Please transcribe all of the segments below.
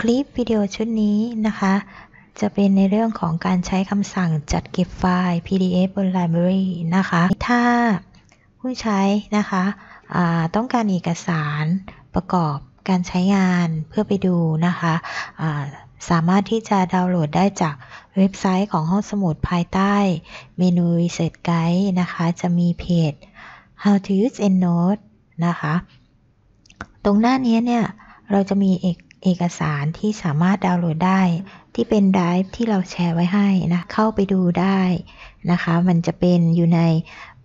คลิปวิดีโอชุดนี้นะคะ จะเป็นในเรื่องของการใช้คำสั่งจัดเก็บไฟล์ PDF บน Library นะคะ ถ้าผู้ใช้นะคะต้องการเอกสารประกอบการใช้งานเพื่อไปดูนะคะะสามารถที่จะดาวน์โหลดได้จากเว็บไซต์ของห้องสมุดภายใต้เมนู Research Guide นะคะ จะมีเพจ How to use EndNote นะคะ ตรงหน้านี้เนี่ยเราจะมีเอกเอกสารที่สามารถดาวน์โหลดได้ที่เป็นไดรฟ์ที่เราแชร์ไว้ให้นะ เข้าไปดูได้ นะคะ มันจะเป็นอยู่ใน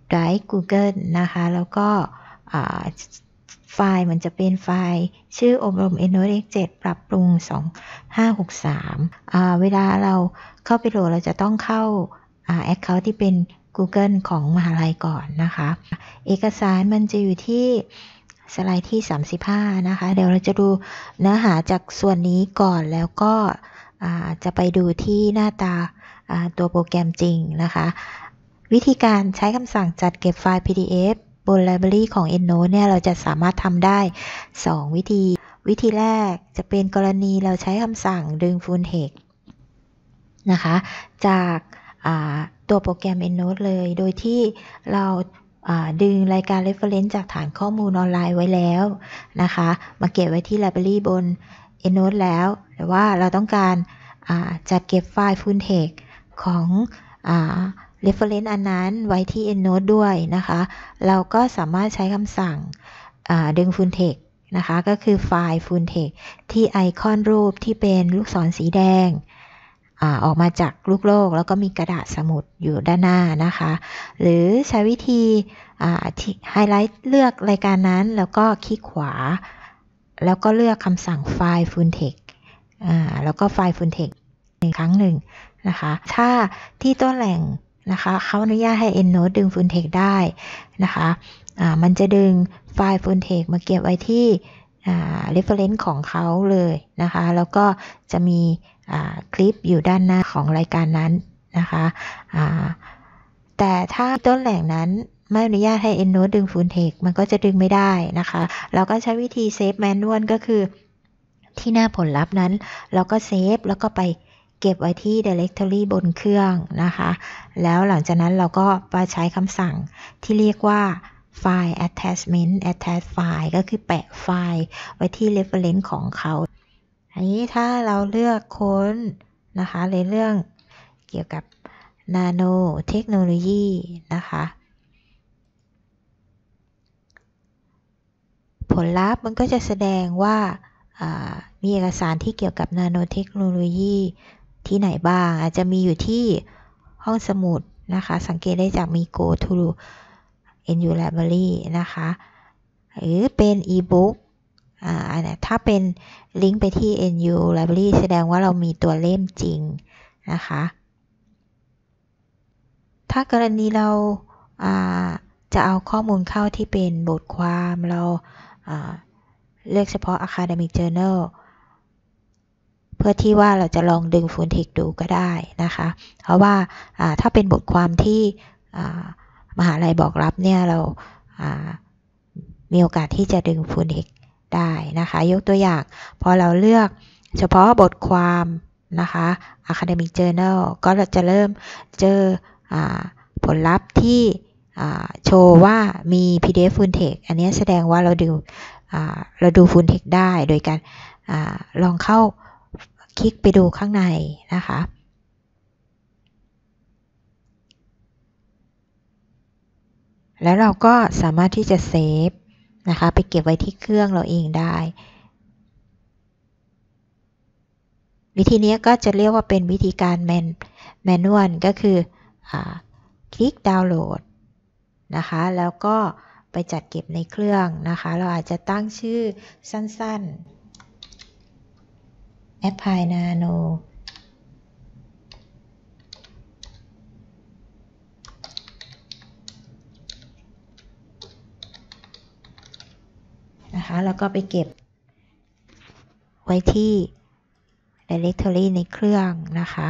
ไดรฟ์ Google นะคะ แล้วก็ไฟล์มันจะเป็นไฟล์ ชื่ออบรม e n o r e 7ปรับปรุง 2563 เวลาเราเข้าไปโหลดเราจะต้องเข้า Account ที่เป็น Google ของมหาลัยก่อนนะคะ เอกสารมันจะอยู่ที่สไลด์ที่ 35 นะคะ เดี๋ยวเราจะดูเนื้อหาจากส่วนนี้ก่อนแล้วก็จะไปดูที่หน้าตาตัวโปรแกรมจริงนะคะ วิธีการใช้คำสั่งจัดเก็บไฟล์ PDF บน Library ของ EndNote เนี่ยเราจะสามารถทำได้ 2 วิธี วิธีแรกจะเป็นกรณีเราใช้คำสั่งดึง Full Text นะคะ จากตัวโปรแกรม EndNote เลยโดยที่เราดึงรายการ reference จากฐานข้อมูลออนไลน์ไว้แล้วนะคะ มาเก็บไว้ที่ library บน e n o t e แล้ว แต่ว่าเราต้องการจะเก็บไฟล์ full text ของอ reference อันนั้นไว้ที่ e n n o t e ด้วยนะคะ เราก็สามารถใช้คำสั่งดึง full text นะคะ ก็คือไฟล์ full text ที่ไอคอนรูปที่เป็นลูกศรสีแดงออกมาจากลูกโลกแล้วก็มีกระดาษสมุดอยู่ด้านหน้านะคะหรือใช้วิธีไฮไลท์เลือกรายการนั้นแล้วก็คลิกขวา แล้วก็เลือกคำสั่งไฟล์ฟูลเทคแล้วก็ไฟล์ฟูลเทคหนึ่งครั้งหนึ่งนะคะถ้าที่ต้นแหล่งนะคะเขาอนุญาตให้ EndNote ดึงฟูลเทคได้นะคะมันจะดึงไฟล์ฟูลเทคมาเก็บไว้ที่เ e ฟเฟอเรนซ์ของเขาเลยนะคะแล้วก็จะมีคลิปอยู่ด้านหน้าของรายการนั้นนะคะแต่ถ้าต้นแหล่งนั้นไม่อนุญาตให้ EndNote ดึงฟูลเทคมันก็จะดึงไม่ได้นะคะเราก็ใช้วิธีเซฟแมนนวลก็คือที่หน้าผลลัพธ์นั้น เราก็เซฟแล้วก็ไปเก็บไว้ที่ Directory บนเครื่องนะคะแล้วหลังจากนั้นเราก็ไปใช้คำสั่งที่เรียกว่าไฟล์ attachment attach file ก็คือแปะไฟล์ไว้ที่ reference ของเขา อันนี้ถ้าเราเลือกค้นนะคะในเรื่องเกี่ยวกับ nano เทคโนโลยีนะคะ ผลลัพธ์มันก็จะแสดงว่ามีเอกสารที่เกี่ยวกับนาโนเทคโนโลยีที่ไหนบ้าง อาจจะมีอยู่ที่ห้องสมุดนะคะ สังเกตได้จากมี go to NU Library นะคะ หรือเป็น e-book อ่าถ้าเป็นลิงก์ไปที่ NU Library แสดงว่าเรามีตัวเล่มจริงนะคะ ถ้ากรณีเราาจะเอาข้อมูลเข้าที่เป็นบทความเราาเลือกเฉพาะ Academic Journal เพื่อที่ว่าเราจะลองดึงฟูนเทกดูก็ได้นะคะ เพราะว่าถ้าเป็นบทความที่มหาลัยบอกรับเนี่ยเราามีโอกาสที่จะดึงฟูนิกได้นะคะ ยกตัวอย่างพอเราเลือกเฉพาะบทความนะคะ academic journal ก็จะเริ่มเจออผลลัพธ์ที่โชว์ว่ามี PDF full text อันนี้แสดงว่าเราดูเราดู full text ได้โดยการอลองเข้าคลิกไปดูข้างในนะคะแล้วเราก็สามารถที่จะเซฟนะคะ ไปเก็บไว้ที่เครื่องเราเองได้ วิธีนี้ก็จะเรียกว่าเป็นวิธีการแมนแมนวลก็คืออคลิกดาวน์โหลดนะคะ แล้วก็ไปจัดเก็บในเครื่องนะคะ เราอาจจะตั้งชื่อสั้น ๆแปพลายนาโนแล้วก็ไปเก็บไว้ที่ directory ในเครื่องนะคะ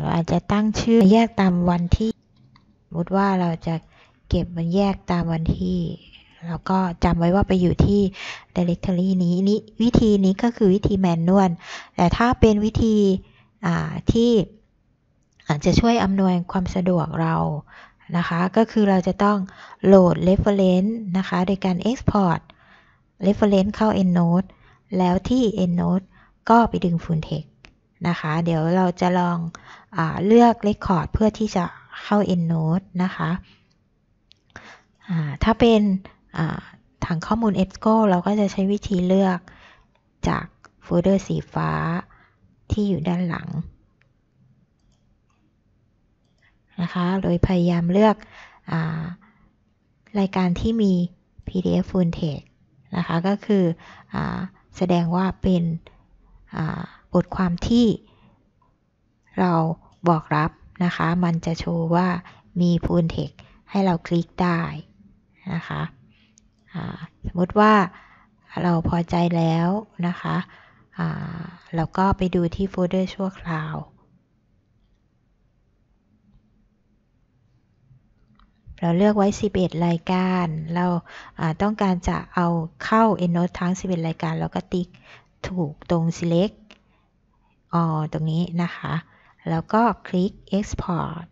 เราอาจจะตั้งชื่อแยกตามวันที่ สมมติว่าเราจะเก็บมันแยกตามวันที่ แล้วก็จำไว้ว่าไปอยู่ที่ directory นี้นี้วิธีนี้ก็คือวิธีแมนนวล แต่ถ้าเป็นวิธีที่อาจจะช่วยอำนวยความสะดวกเรานะคะก็คือเราจะต้องโหลด reference นะคะโดยการ export reference เข้า EndNote แล้วที่ EndNote ก็ไปดึง full text นะคะเดี๋ยวเราจะลองอเลือก record เพื่อที่จะเข้า EndNote นะคะถ้าเป็นถังข้อมูล EBSCO เราก็จะใช้วิธีเลือกจากโฟลเดอร์สีฟ้าที่อยู่ด้านหลังคะโดยพยายามเลือกอรายการที่มี PDF full text นะคะ ก็คืออแสดงว่าเป็นบทความที่เราบอกรับนะคะ มันจะโชว์ว่ามี full text ให้เราคลิกได้นะคะสมมติว่าเราพอใจแล้วนะคะแล้วก็ไปดูที่โฟลเดอร์ชั่วคราวเราเลือกไว้ 11 รายการ เราต้องการจะเอาเข้า EndNote ทั้ง 11 รายการเราก็ติ๊กถูกตรง select อ๋อตรงนี้นะคะ แล้วก็คลิก export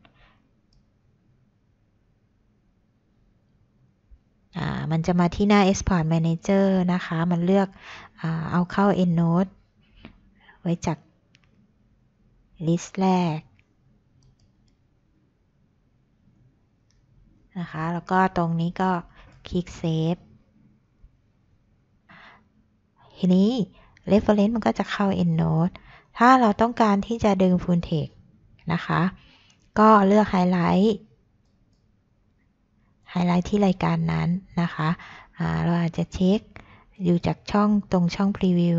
มันจะมาที่หน้า Export Manager นะคะ มันเลือกเอาเข้า EndNote ไว้จากลิสต์แรกนะคะ แล้วก็ตรงนี้ก็คลิกเซฟ ทีนี้ reference มันก็จะเข้า endnote ถ้าเราต้องการที่จะดึง full text นะคะ ก็เลือก highlight highlight ที่รายการนั้นนะคะ เราอาจจะเช็คอยู่จากช่องตรงช่อง preview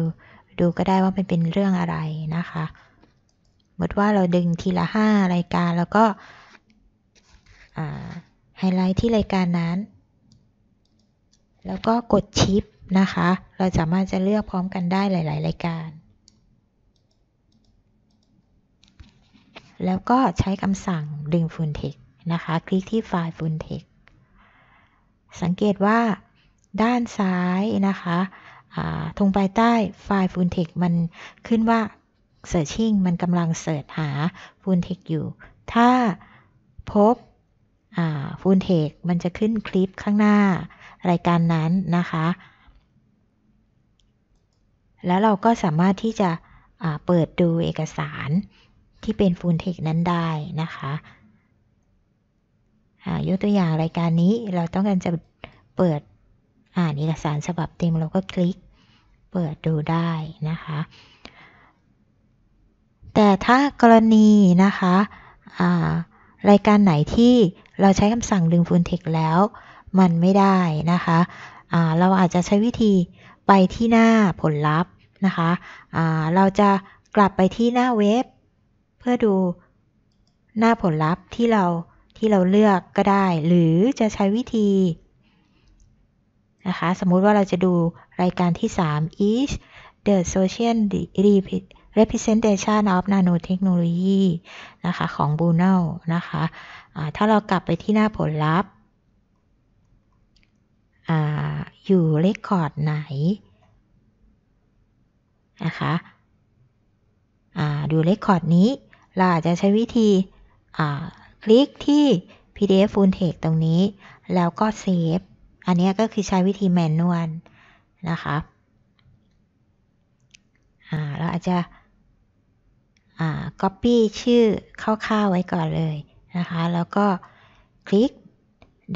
ดูก็ได้ว่ามันเป็นเรื่องอะไรนะคะหมดว่าเราดึงทีละ 5 รายการแล้วก็ไฮไลท์ที่รายการนั้น แล้วก็กดชิปนะคะ เราสามารถจะเลือกพร้อมกันได้หลาย ๆ รายการ แล้วก็ใช้คำสั่งดึงฟูลเทค นะคะ คลิกที่ไฟล์ฟูลเทค สังเกตว่าด้านซ้ายนะคะตรงไายใต้ไฟล์ฟูลเทคมันขึ้นว่า searching มันกำลังเสิร์ชหาฟูลเทคอยู่ ถ้าพบฟูลเทค มันจะขึ้นคลิปข้างหน้ารายการนั้นนะคะ แล้วเราก็สามารถที่จะเปิดดูเอกสารที่เป็นฟูลเทคนั้นได้นะคะยกตัวอย่างรายการนี้เราต้องการจะเปิดอ่านเอกสารฉบับเต็ม เราก็คลิกเปิดดูได้นะคะ แต่ถ้ากรณีนะคะ รายการไหนที่เราใช้คำสั่งดึงฟูลเทคแล้วมันไม่ได้นะคะเราอาจจะใช้วิธีไปที่หน้าผลลัพธ์นะคะเราจะกลับไปที่หน้าเว็บเพื่อดูหน้าผลลัพธ์ที่เราที่เราเลือกก็ได้หรือจะใช้วิธีนะคะสมมุติว่าเราจะดูรายการที่3 c s the social representation of nanotechnology นะคะ ของ b u n e l นะคะะถ้าเรากลับไปที่หน้าผลลัพธ์อยู่เลคคอร์ดไหน นะคะดูเลคคอร์ดนี้ เราอาจจะใช้วิธีคลิกที่ PDF Full Text ตรงนี้ แล้วก็เซฟ อันนี้ก็คือใช้วิธีแมนนวลนะคะเราอาจจะก๊อปปี้ชื่อเข้าวๆไว้ก่อนเลย นะคะ แล้วก็คลิก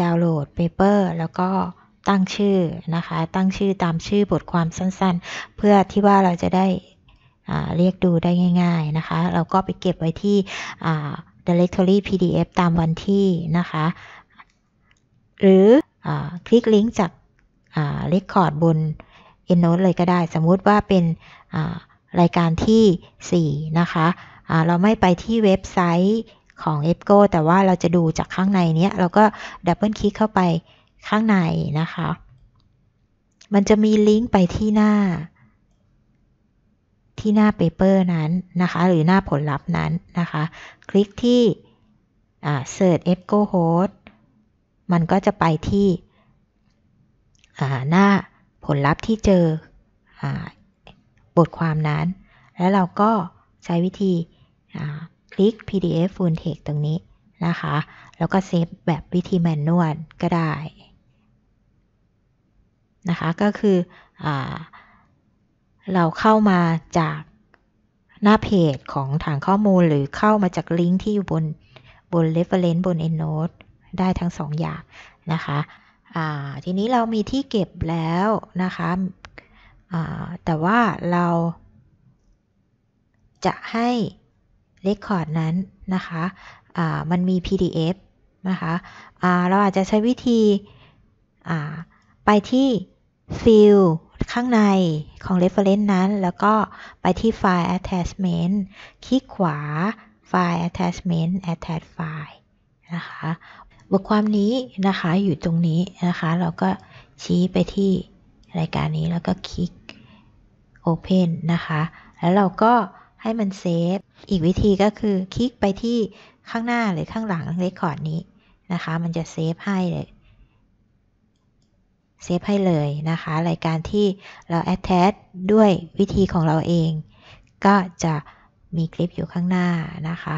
ดาวน์โหลดเปเปอร์ แล้วก็ตั้งชื่อ นะคะ ตั้งชื่อตามชื่อบทความ สั้น ๆ เพื่อที่ว่าเราจะได้เรียกดูได้ง่าย ๆ นะคะ เราก็ไปเก็บไว้ที่ directory pdf ตามวันที่นะคะ หรืออคลิกลิงก์จากเคคอร์ดบน EndNote เลยก็ได้ สมมุติว่าเป็นรายการที่ 4 นะคะ เราไม่ไปที่เว็บไซต์ของ e p c o แต่ว่าเราจะดูจากข้างในเนี้ย เราก็ดับเบิลคลิกเข้าไปข้างในนะคะ มันจะมีลิงก์ไปที่หน้า ที่หน้าเปเปอร์นั้นนะคะ หรือหน้าผลลัพธ์นั้นนะคะ คลิกที่ search e p c o host มันก็จะไปที่หน้าผลลัพธ์ที่เจอบทความนั้น แล้วเราก็ใช้วิธีคลิก PDF Full Text ตรงนี้นะคะ แล้วก็เซฟแบบวิธีแมนนวลก็ได้ นะคะ ก็คืออเราเข้ามาจากหน้าเพจของฐานข้อมูลหรือเข้ามาจากลิงก์ที่อยู่บนบน reference บน EndNote ได้ทั้งสองอย่างนะคะ ทีนี้เรามีที่เก็บแล้วนะคะแต่ว่าเราจะให้ Record นั้นนะคะ มันมี PDF นะคะเราอาจจะใช้วิธีไปที่ Fill ข้างในของ reference นั้น แล้วก็ไปที่ไฟล์ attachment คลิกขวาไฟล์ attachment attach file นะคะ บทความนี้นะคะ อยู่ตรงนี้นะคะ เราก็ชี้ไปที่รายการนี้แล้วก็คลิก Open นะคะ แล้วเราก็ให้มันเซฟ อีกวิธีก็คือคลิกไปที่ข้างหน้าหรือข้างหลังเรคคอร์ดนี้นะคะ มันจะเซฟให้เลยเซฟให้เลยนะคะ รายการที่เราแอดแทสด้วยวิธีของเราเอง ก็จะมีคลิปอยู่ข้างหน้านะคะ